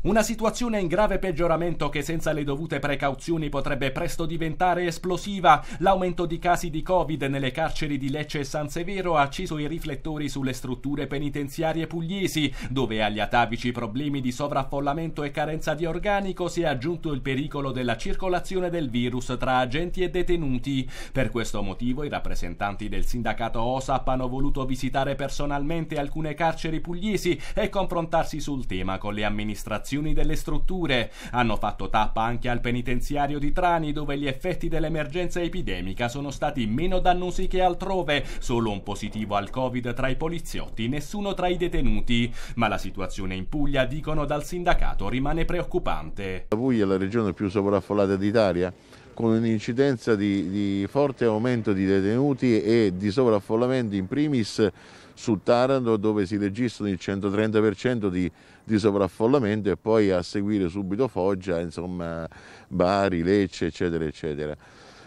Una situazione in grave peggioramento che senza le dovute precauzioni potrebbe presto diventare esplosiva. L'aumento di casi di Covid nelle carceri di Lecce e San Severo ha acceso i riflettori sulle strutture penitenziarie pugliesi, dove agli atavici problemi di sovraffollamento e carenza di organico si è aggiunto il pericolo della circolazione del virus tra agenti e detenuti. Per questo motivo i rappresentanti del sindacato OSAP hanno voluto visitare personalmente alcune carceri pugliesi e confrontarsi sul tema con le amministrazioni dotazioni delle strutture. Hanno fatto tappa anche al penitenziario di Trani, dove gli effetti dell'emergenza epidemica sono stati meno dannosi che altrove. Solo un positivo al Covid tra i poliziotti, nessuno tra i detenuti. Ma la situazione in Puglia, dicono dal sindacato, rimane preoccupante. La Puglia è la regione più sovraffollata d'Italia con un'incidenza di, di forte aumento di detenuti e di sovraffollamenti in primis su Taranto dove si registrano il 130% di, di, sovraffollamento e poi a seguire subito Foggia, insomma Bari, Lecce eccetera eccetera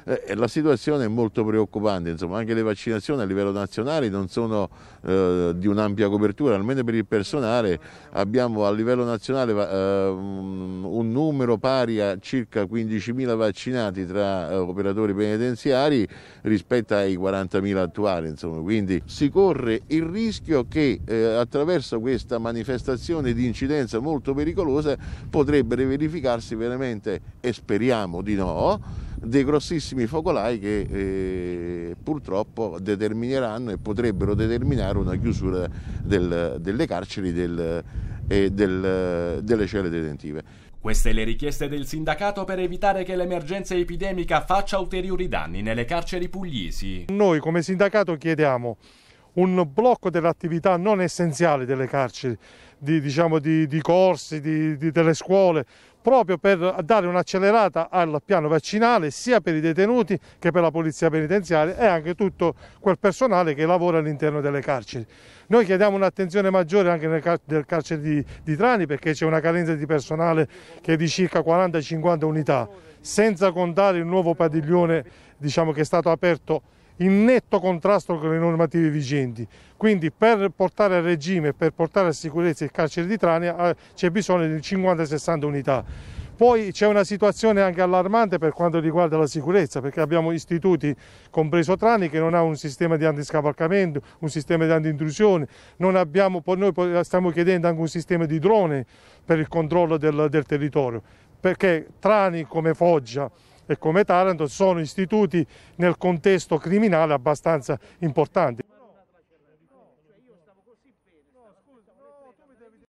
eh, la situazione è molto preoccupante, insomma anche le vaccinazioni a livello nazionale non sono eh, di un'ampia copertura, almeno per il personale abbiamo a livello nazionale eh, un numero pari a circa 15.000 vaccinati tra eh, operatori penitenziari rispetto ai 40.000 attuali, insomma. quindi si corre il rischio che eh, attraverso questa manifestazione di incidenza molto pericolosa potrebbero verificarsi veramente, e speriamo di no, dei grossissimi focolai che eh, purtroppo determineranno e potrebbero determinare una chiusura del, delle carceri del, e del, delle celle detentive. Queste le richieste del sindacato per evitare che l'emergenza epidemica faccia ulteriori danni nelle carceri pugliesi. Noi come sindacato chiediamo un blocco dell'attività non essenziale delle carceri, di, diciamo, di, di corsi, di, delle scuole, proprio per dare un'accelerata al piano vaccinale sia per i detenuti che per la polizia penitenziaria e anche tutto quel personale che lavora all'interno delle carceri. Noi chiediamo un'attenzione maggiore anche nel, car nel carcere di, di Trani perché c'è una carenza di personale che è di circa 40-50 unità, senza contare il nuovo padiglione diciamo, che è stato aperto in netto contrasto con le normative vigenti. Quindi per portare a regime, per portare a sicurezza il carcere di Trania eh, c'è bisogno di 50-60 unità. Poi c'è una situazione anche allarmante per quanto riguarda la sicurezza, perché abbiamo istituti, compreso Trani, che non ha un sistema di antiscavalcamento, un sistema di antintrusione, non abbiamo, noi stiamo chiedendo anche un sistema di drone per il controllo del, del territorio, perché Trani come Foggia e come Taranto sono istituti nel contesto criminale abbastanza importanti.